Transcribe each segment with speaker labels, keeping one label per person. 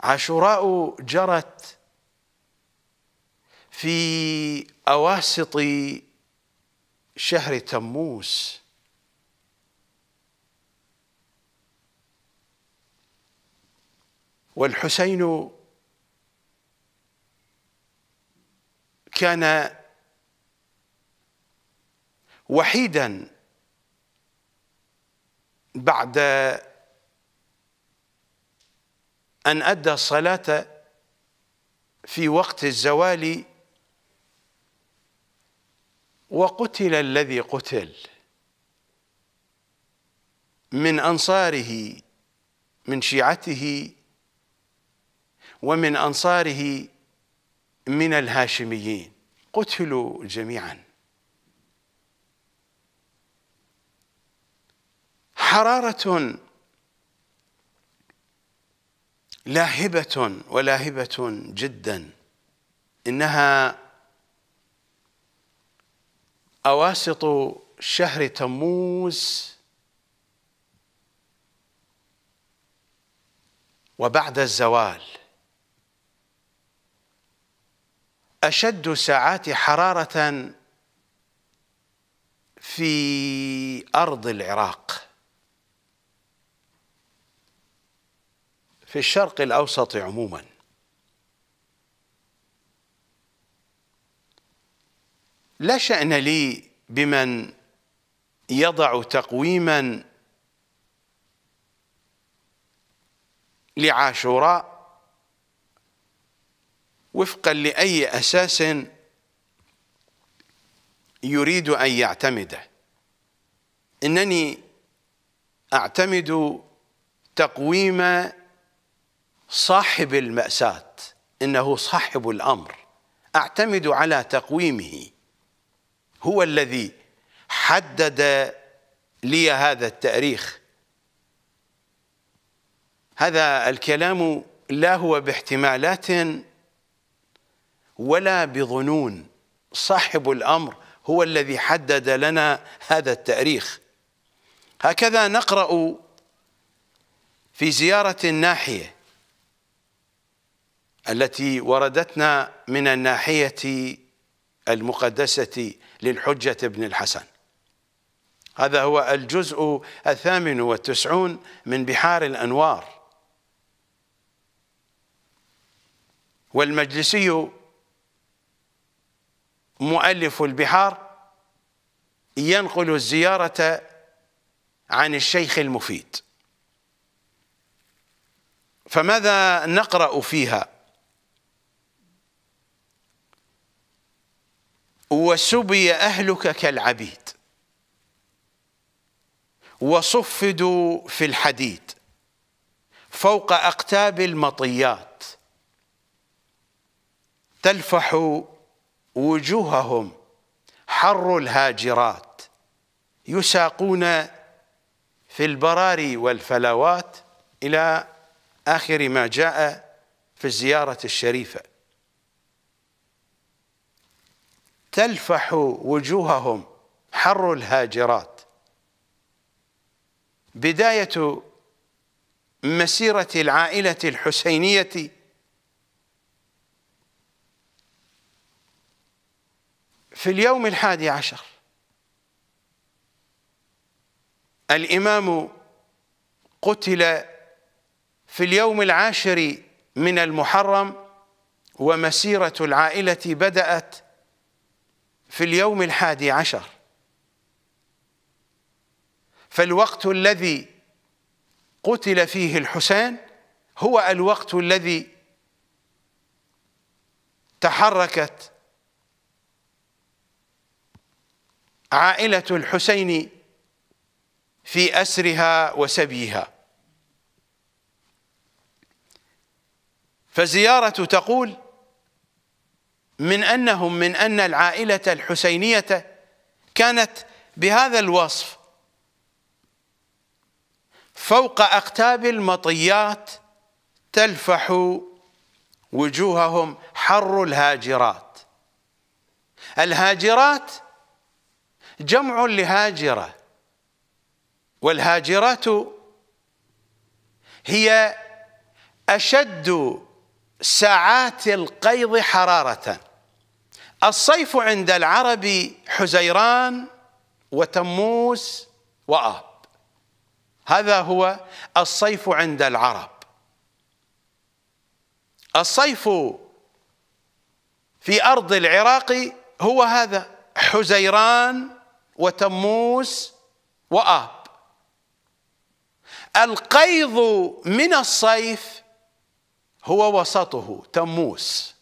Speaker 1: عاشوراء جرت في أواسط شهر تموز والحسين كان وحيدا بعد أن أدى الصلاة في وقت الزوال وقتل الذي قتل من أنصاره من شيعته ومن أنصاره من الهاشميين قتلوا جميعا حرارة لاهبة ولاهبة جدا إنها أواسط شهر تموز وبعد الزوال أشد ساعات حرارة في أرض العراق في الشرق الأوسط عموما لا شأن لي بمن يضع تقويما لعاشوراء وفقا لأي أساس يريد أن يعتمده إنني أعتمد تقويم صاحب المأساة إنه صاحب الأمر أعتمد على تقويمه هو الذي حدد لي هذا التاريخ هذا الكلام لا هو باحتمالات ولا بظنون صاحب الأمر هو الذي حدد لنا هذا التاريخ هكذا نقرأ في زيارة الناحية التي وردتنا من الناحية المقدسة للحجة ابن الحسن هذا هو الجزء الثامن والتسعون من بحار الأنوار والمجلسي مؤلف البحار ينقل الزيارة عن الشيخ المفيد فماذا نقرأ فيها؟ وسبي أهلك كالعبيد وصفدوا في الحديد فوق أقتاب المطيات تلفح وجوههم حر الهاجرات يساقون في البراري والفلوات إلى آخر ما جاء في الزيارة الشريفة تلفح وجوههم حر الهاجرات بداية مسيرة العائلة الحسينية في اليوم الحادي عشر الإمام قتل في اليوم العاشر من المحرم ومسيرة العائلة بدأت في اليوم الحادي عشر فالوقت الذي قتل فيه الحسين هو الوقت الذي تحركت عائلة الحسين في أسرها وسبيها فزيارة تقول من أنهم من أن العائلة الحسينية كانت بهذا الوصف فوق أقتاب المطيات تلفح وجوههم حر الهاجرات الهاجرات جمع لهاجرة والهاجرات هي أشد ساعات القيض حرارةً الصيف عند العرب حزيران وتموز وآب هذا هو الصيف عند العرب الصيف في أرض العراق هو هذا حزيران وتموز وآب القيض من الصيف هو وسطه تموز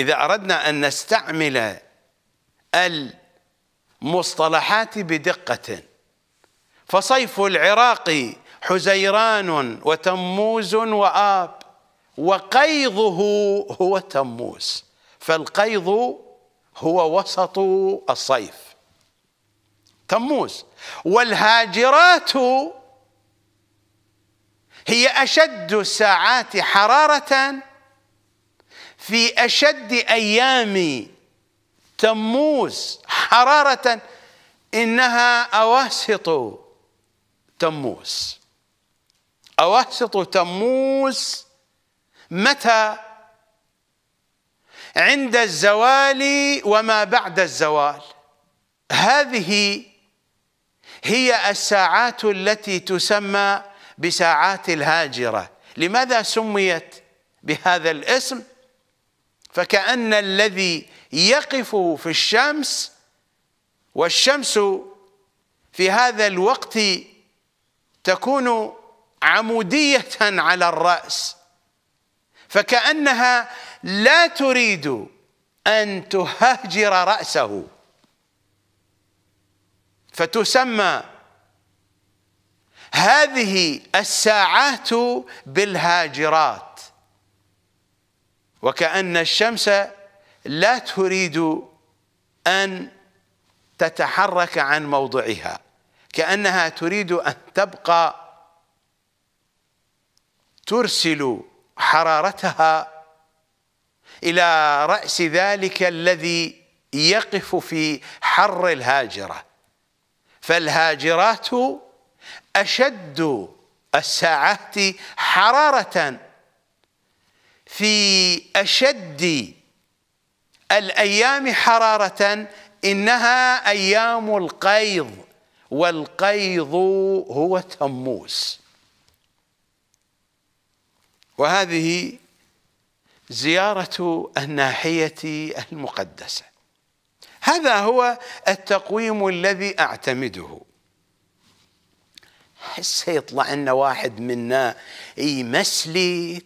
Speaker 1: إذا أردنا أن نستعمل المصطلحات بدقة فصيف العراق حزيران وتموز وآب وقيضه هو تموز فالقيض هو وسط الصيف تموز والهاجرات هي أشد الساعات حرارةً في أشد أيام تموز حرارة إنها أواسط تموز أواسط تموز متى عند الزوال وما بعد الزوال هذه هي الساعات التي تسمى بساعات الهاجرة لماذا سميت بهذا الاسم فكأن الذي يقف في الشمس والشمس في هذا الوقت تكون عمودية على الرأس فكأنها لا تريد أن تهاجر رأسه فتسمى هذه الساعات بالهاجرات وكأن الشمس لا تريد أن تتحرك عن موضعها كأنها تريد أن تبقى ترسل حرارتها إلى رأس ذلك الذي يقف في حر الهاجرة فالهاجرات أشد الساعات حرارة في أشد الأيام حرارة إنها أيام القيض والقيض هو تموز وهذه زيارة الناحية المقدسة هذا هو التقويم الذي أعتمده حس يطلع لنا واحد منا يمسلي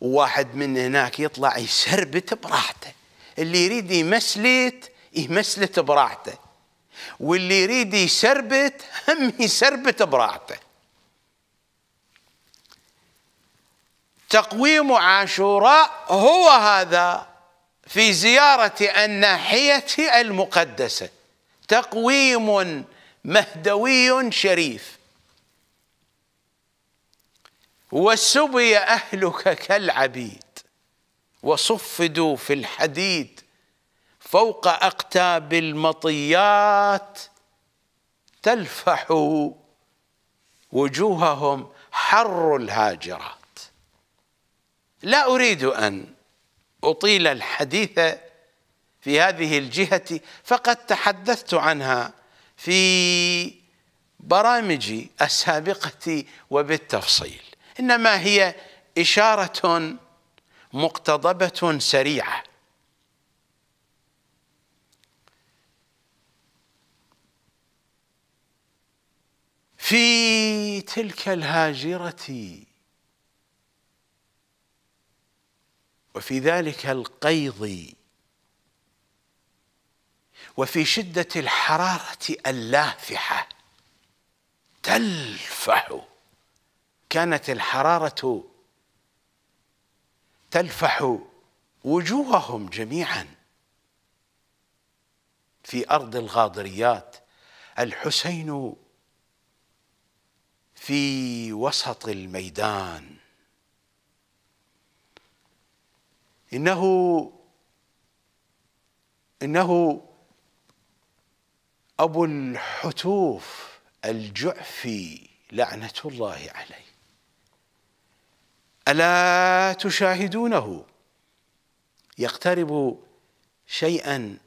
Speaker 1: وواحد من هناك يطلع يسربت براحته اللي يريد يمسلت يمسلت براحته واللي يريد يسربت هم يسربت براحته تقويم عاشوراء هو هذا في زيارة الناحية المقدسة تقويم مهدوي شريف وسبي أهلك كالعبيد وصفدوا في الحديد فوق أقتاب المطيات تلفح وجوههم حر الهاجرات لا أريد أن أطيل الحديث في هذه الجهة فقد تحدثت عنها في برامجي السابقة وبالتفصيل إنما هي إشارة مقتضبة سريعة في تلك الهاجرة وفي ذلك القيض وفي شدة الحرارة اللافحة تلفح كانت الحرارة تلفح وجوههم جميعا في أرض الغاضريات الحسين في وسط الميدان إنه إنه أبو الحتوف الجعفي لعنة الله عليه الا تشاهدونه يقترب شيئا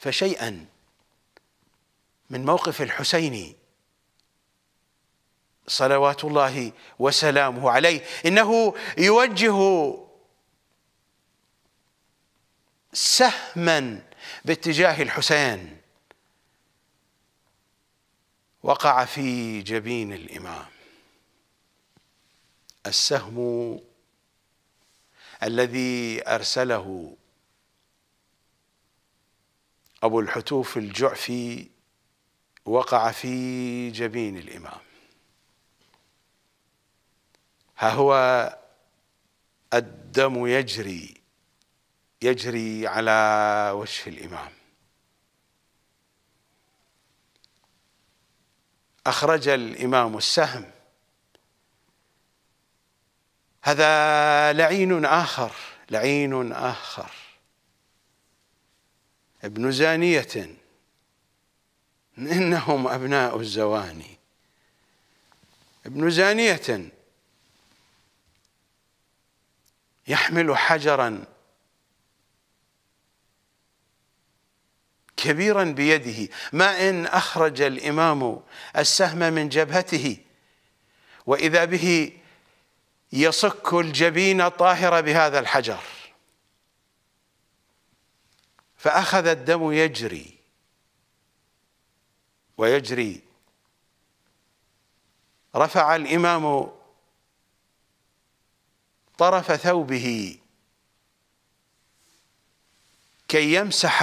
Speaker 1: فشيئا من موقف الحسين صلوات الله وسلامه عليه انه يوجه سهما باتجاه الحسين وقع في جبين الامام السهم الذي أرسله أبو الحتوف الجعفي وقع في جبين الإمام ها هو الدم يجري يجري على وجه الإمام أخرج الإمام السهم هذا لعين آخر لعين آخر ابن زانية إنهم أبناء الزواني ابن زانية يحمل حجرا كبيرا بيده ما إن أخرج الإمام السهم من جبهته وإذا به يصك الجبين الطاهر بهذا الحجر فأخذ الدم يجري ويجري رفع الإمام طرف ثوبه كي يمسح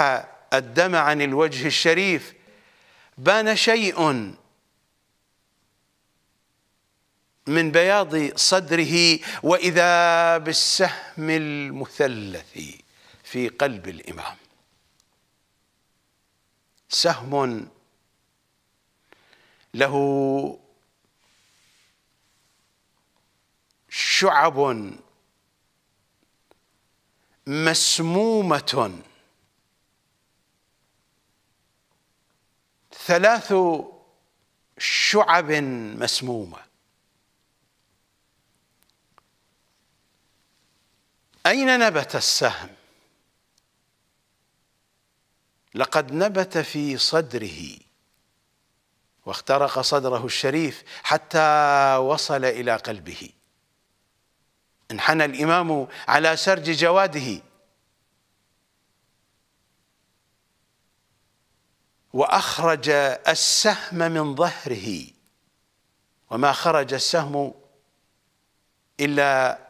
Speaker 1: الدم عن الوجه الشريف بان شيء من بياض صدره واذا بالسهم المثلث في قلب الامام سهم له شعب مسمومه ثلاث شعب مسمومه أين نبت السهم؟ لقد نبت في صدره واخترق صدره الشريف حتى وصل إلى قلبه انحنى الإمام على سرج جواده وأخرج السهم من ظهره وما خرج السهم إلا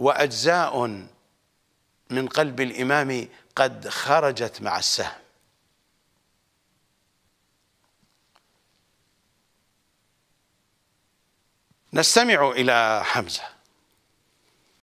Speaker 1: وأجزاء من قلب الإمام قد خرجت مع السهم نستمع إلى حمزة